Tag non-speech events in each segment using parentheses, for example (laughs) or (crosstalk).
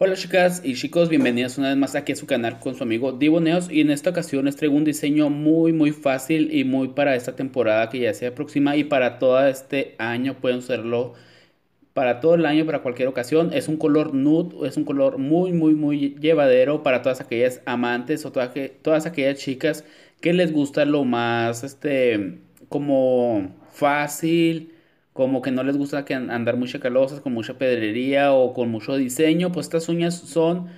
Hola chicas y chicos, bienvenidos una vez más aquí a su canal con su amigo Neos y en esta ocasión les traigo un diseño muy muy fácil y muy para esta temporada que ya se aproxima y para todo este año pueden usarlo para todo el año, para cualquier ocasión. Es un color nude, es un color muy muy muy llevadero para todas aquellas amantes o todas, todas aquellas chicas que les gusta lo más este como fácil, como que no les gusta que andar muy calosas, con mucha pedrería o con mucho diseño, pues estas uñas son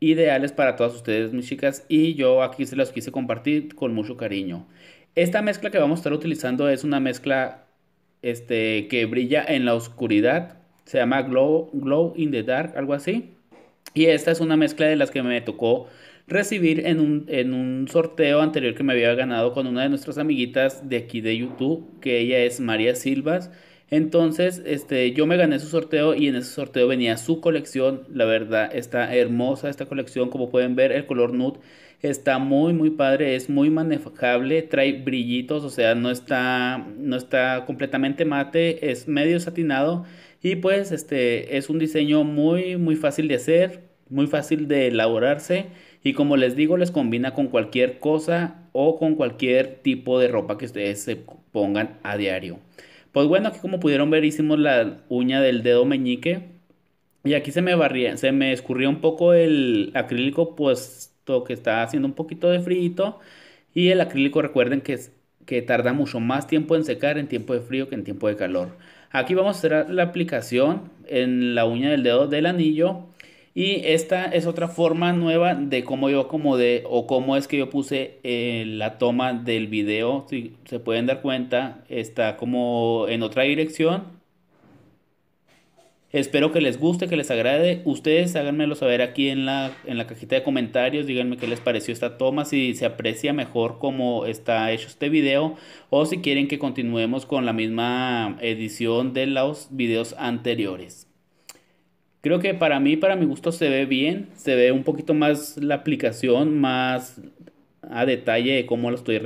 ideales para todas ustedes, mis chicas, y yo aquí se las quise compartir con mucho cariño. Esta mezcla que vamos a estar utilizando es una mezcla este, que brilla en la oscuridad, se llama Glow, Glow in the Dark, algo así, y esta es una mezcla de las que me tocó recibir en un, en un, sorteo anterior que me había ganado con una de nuestras amiguitas de aquí de YouTube, que ella es María Silvas entonces, este, yo me gané su sorteo y en ese sorteo venía su colección. La verdad, está hermosa esta colección. Como pueden ver, el color nude está muy, muy padre. Es muy manejable. Trae brillitos, o sea, no está, no está completamente mate. Es medio satinado. Y pues, este, es un diseño muy, muy fácil de hacer. Muy fácil de elaborarse. Y como les digo, les combina con cualquier cosa o con cualquier tipo de ropa que ustedes se pongan a diario. Pues bueno, aquí como pudieron ver hicimos la uña del dedo meñique. Y aquí se me barría, se me escurrió un poco el acrílico, puesto que está haciendo un poquito de frío. Y el acrílico recuerden que, es, que tarda mucho más tiempo en secar en tiempo de frío que en tiempo de calor. Aquí vamos a hacer la aplicación en la uña del dedo del anillo y esta es otra forma nueva de cómo yo como o cómo es que yo puse eh, la toma del video. Si se pueden dar cuenta, está como en otra dirección. Espero que les guste, que les agrade. Ustedes háganmelo saber aquí en la, en la cajita de comentarios. Díganme qué les pareció esta toma, si se aprecia mejor cómo está hecho este video o si quieren que continuemos con la misma edición de los videos anteriores. Creo que para mí, para mi gusto, se ve bien, se ve un poquito más la aplicación, más a detalle de cómo lo estoy,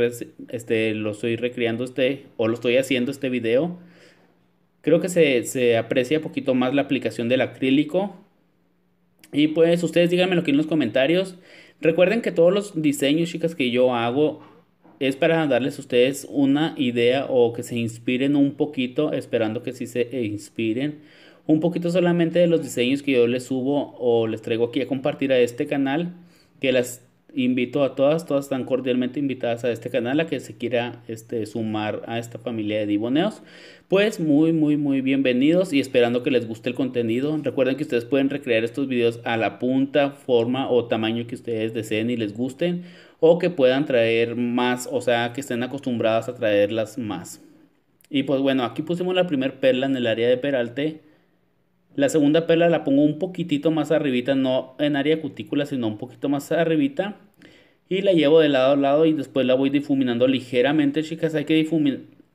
este, lo estoy recreando este, o lo estoy haciendo este video. Creo que se, aprecia un poquito más la aplicación del acrílico. Y pues ustedes díganmelo aquí en los comentarios. Recuerden que todos los diseños, chicas, que yo hago es para darles a ustedes una idea o que se inspiren un poquito, esperando que sí se inspiren un poquito solamente de los diseños que yo les subo o les traigo aquí a compartir a este canal, que las invito a todas, todas están cordialmente invitadas a este canal, a que se quiera este, sumar a esta familia de diboneos Pues muy, muy, muy bienvenidos y esperando que les guste el contenido. Recuerden que ustedes pueden recrear estos videos a la punta, forma o tamaño que ustedes deseen y les gusten, o que puedan traer más, o sea, que estén acostumbradas a traerlas más. Y pues bueno, aquí pusimos la primera perla en el área de peralte la segunda perla la pongo un poquitito más arribita, no en área cutícula, sino un poquito más arribita. Y la llevo de lado a lado y después la voy difuminando ligeramente, chicas. Hay que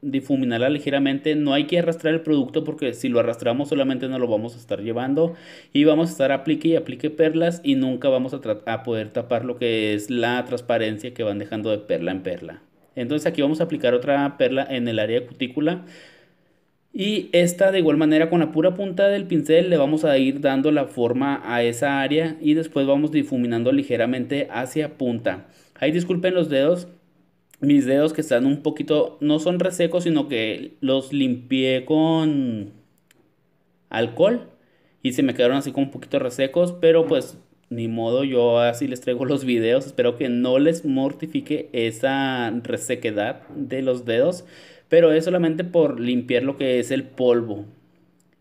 difuminarla ligeramente. No hay que arrastrar el producto porque si lo arrastramos solamente no lo vamos a estar llevando. Y vamos a estar aplique y aplique perlas y nunca vamos a, a poder tapar lo que es la transparencia que van dejando de perla en perla. Entonces aquí vamos a aplicar otra perla en el área cutícula y esta de igual manera con la pura punta del pincel le vamos a ir dando la forma a esa área y después vamos difuminando ligeramente hacia punta. Ahí disculpen los dedos, mis dedos que están un poquito, no son resecos, sino que los limpié con alcohol y se me quedaron así como un poquito resecos, pero pues ni modo, yo así les traigo los videos, espero que no les mortifique esa resequedad de los dedos pero es solamente por limpiar lo que es el polvo.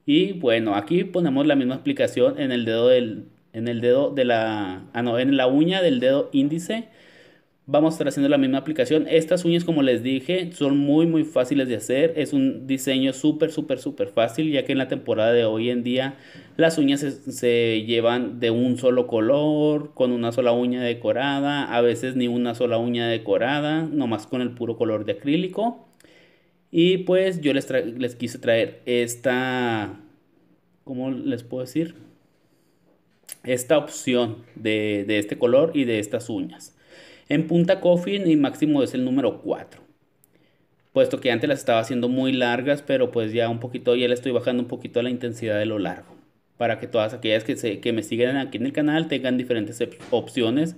Y bueno, aquí ponemos la misma aplicación en el dedo del en el dedo de la ah, no, en la uña del dedo índice. Vamos a estar haciendo la misma aplicación. Estas uñas, como les dije, son muy, muy fáciles de hacer. Es un diseño súper, súper, súper fácil, ya que en la temporada de hoy en día las uñas se, se, llevan de un solo color, con una sola uña decorada, a veces ni una sola uña decorada, nomás con el puro color de acrílico. Y pues yo les, quise traer esta, ¿cómo les puedo decir? Esta opción de, este color y de estas uñas. En punta coffin y máximo es el número 4. Puesto que antes las estaba haciendo muy largas, pero pues ya un poquito, ya le estoy bajando un poquito la intensidad de lo largo. Para que todas aquellas que, se, que me siguen aquí en el canal tengan diferentes opciones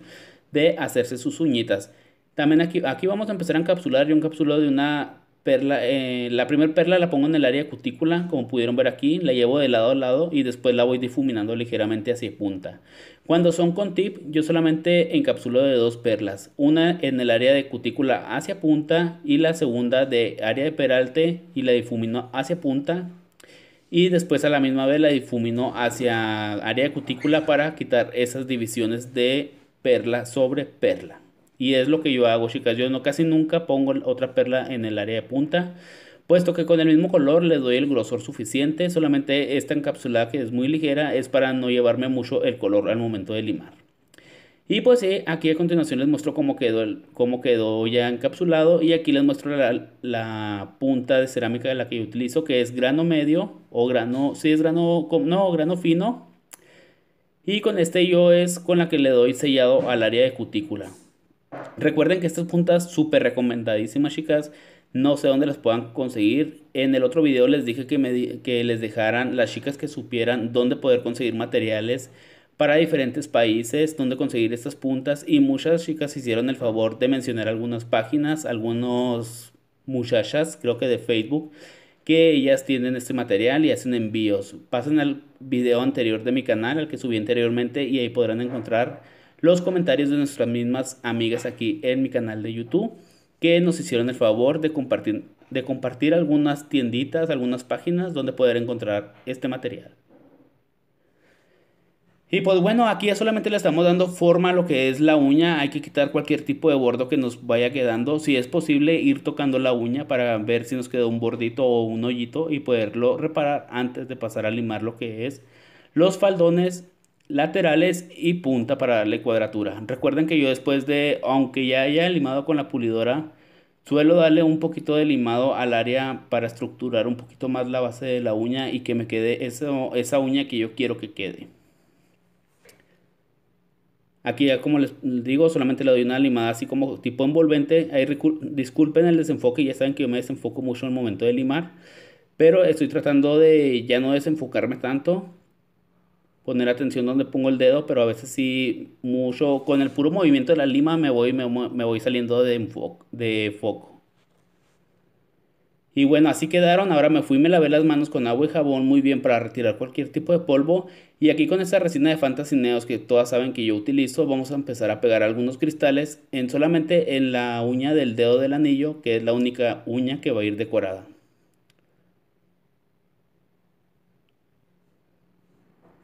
de hacerse sus uñitas. También aquí, aquí vamos a empezar a encapsular. Yo encapsulo de una Perla, eh, la primera perla la pongo en el área cutícula, como pudieron ver aquí, la llevo de lado a lado y después la voy difuminando ligeramente hacia punta. Cuando son con tip, yo solamente encapsulo de dos perlas, una en el área de cutícula hacia punta y la segunda de área de peralte y la difumino hacia punta y después a la misma vez la difumino hacia área de cutícula para quitar esas divisiones de perla sobre perla. Y es lo que yo hago, chicas. Yo no casi nunca pongo otra perla en el área de punta puesto que con el mismo color le doy el grosor suficiente, solamente esta encapsulada que es muy ligera es para no llevarme mucho el color al momento de limar. Y pues eh, aquí a continuación les muestro cómo quedó, cómo quedó ya encapsulado y aquí les muestro la, punta de cerámica de la que yo utilizo que es grano medio o grano, es grano, no, grano fino. Y con este yo es con la que le doy sellado al área de cutícula. Recuerden que estas puntas súper recomendadísimas, chicas. No sé dónde las puedan conseguir. En el otro video les dije que, me, que les dejaran las chicas que supieran dónde poder conseguir materiales para diferentes países, dónde conseguir estas puntas. Y muchas chicas hicieron el favor de mencionar algunas páginas, algunos muchachas, creo que de Facebook, que ellas tienen este material y hacen envíos. Pasen al video anterior de mi canal, al que subí anteriormente, y ahí podrán encontrar los comentarios de nuestras mismas amigas aquí en mi canal de YouTube que nos hicieron el favor de compartir, de compartir algunas tienditas, algunas páginas donde poder encontrar este material. Y pues bueno, aquí ya solamente le estamos dando forma a lo que es la uña. Hay que quitar cualquier tipo de bordo que nos vaya quedando. Si es posible, ir tocando la uña para ver si nos queda un bordito o un hoyito y poderlo reparar antes de pasar a limar lo que es los faldones laterales y punta para darle cuadratura. Recuerden que yo después de, aunque ya haya limado con la pulidora, suelo darle un poquito de limado al área para estructurar un poquito más la base de la uña y que me quede esa uña que yo quiero que quede. Aquí ya como les digo, solamente le doy una limada así como tipo envolvente. disculpen el desenfoque, ya saben que yo me desenfoco mucho en el momento de limar. Pero estoy tratando de ya no desenfocarme tanto poner atención donde pongo el dedo, pero a veces sí, mucho, con el puro movimiento de la lima me voy, me, voy saliendo de, de foco. Y bueno, así quedaron. Ahora me fui y me lavé las manos con agua y jabón muy bien para retirar cualquier tipo de polvo. Y aquí con esta resina de Fantasy Neos que todas saben que yo utilizo, vamos a empezar a pegar algunos cristales en solamente en la uña del dedo del anillo, que es la única uña que va a ir decorada.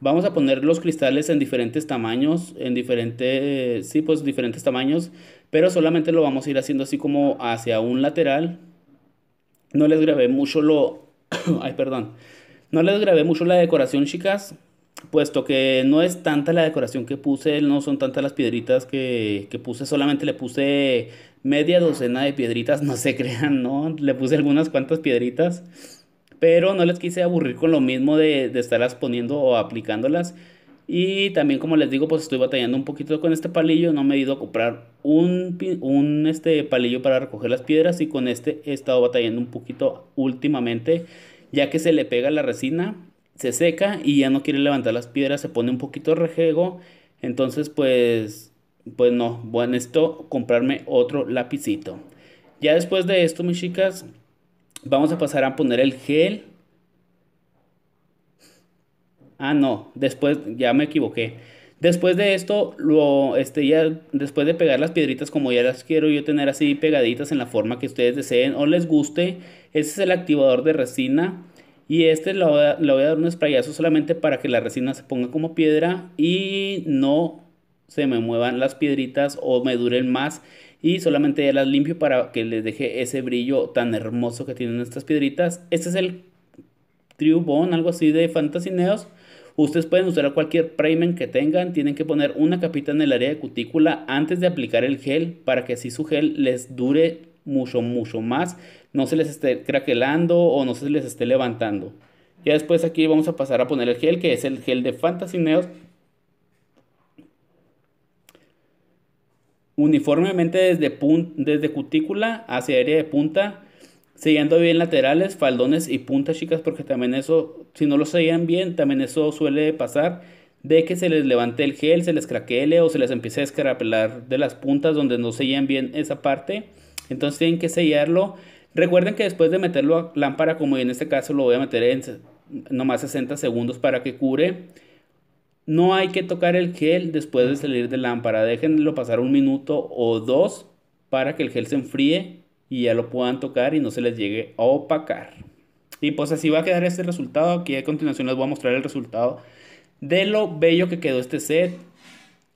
Vamos a poner los cristales en diferentes tamaños, en diferentes, sí, pues diferentes tamaños, pero solamente lo vamos a ir haciendo así como hacia un lateral. No les grabé mucho lo, (coughs) ay perdón, no les grabé mucho la decoración chicas, puesto que no es tanta la decoración que puse, no son tantas las piedritas que, que, puse, solamente le puse media docena de piedritas, (laughs) no se crean, ¿no? Le puse algunas cuantas piedritas pero no les quise aburrir con lo mismo de, estarlas poniendo o aplicándolas. Y también como les digo, pues estoy batallando un poquito con este palillo. No me he ido a comprar un, un este palillo para recoger las piedras. Y con este he estado batallando un poquito últimamente. Ya que se le pega la resina, se seca y ya no quiere levantar las piedras. Se pone un poquito rejego. Entonces pues, pues no, bueno, esto comprarme otro lapicito. Ya después de esto, mis chicas, Vamos a pasar a poner el gel. Ah, no, después ya me equivoqué. Después de esto, lo, este, ya, después de pegar las piedritas como ya las quiero yo tener así pegaditas en la forma que ustedes deseen o les guste, ese es el activador de resina y este lo voy, a, voy a dar un sprayazo solamente para que la resina se ponga como piedra y no se me muevan las piedritas o me duren más y solamente ya las limpio para que les deje ese brillo tan hermoso que tienen estas piedritas. Este es el Bone, algo así de Fantasy Neos. Ustedes pueden usar cualquier primer que tengan, tienen que poner una capita en el área de cutícula antes de aplicar el gel para que así su gel les dure mucho, mucho más, no se les esté craquelando o no se les esté levantando. Ya después aquí vamos a pasar a poner el gel, que es el gel de Fantasy Neos uniformemente desde, desde cutícula hacia área de punta, sellando bien laterales, faldones y puntas, chicas, porque también eso, si no lo sellan bien, también eso suele pasar de que se les levante el gel, se les craquele o se les empiece a escarapelar de las puntas donde no sellan bien esa parte. Entonces tienen que sellarlo. Recuerden que después de meterlo a lámpara, como en este caso lo voy a meter en nomás 60 segundos para que cure. No hay que tocar el gel después de salir de lámpara. Déjenlo pasar un minuto o dos para que el gel se enfríe y ya lo puedan tocar y no se les llegue a opacar. Y pues así va a quedar este resultado. Aquí a continuación les voy a mostrar el resultado de lo bello que quedó este set.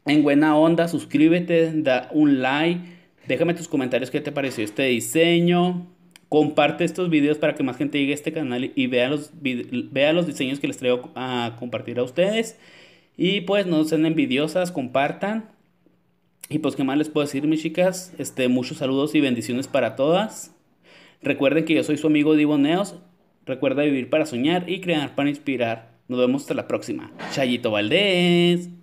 En buena onda, suscríbete, da un like, déjame tus comentarios qué te pareció este diseño. Comparte estos videos para que más gente llegue a este canal y vea los, vea los diseños que les traigo a compartir a ustedes. Y pues no sean envidiosas, compartan. Y pues qué más les puedo decir, mis chicas. Este, muchos saludos y bendiciones para todas. Recuerden que yo soy su amigo Divo Recuerda vivir para soñar y crear para inspirar. Nos vemos hasta la próxima. Chayito Valdés.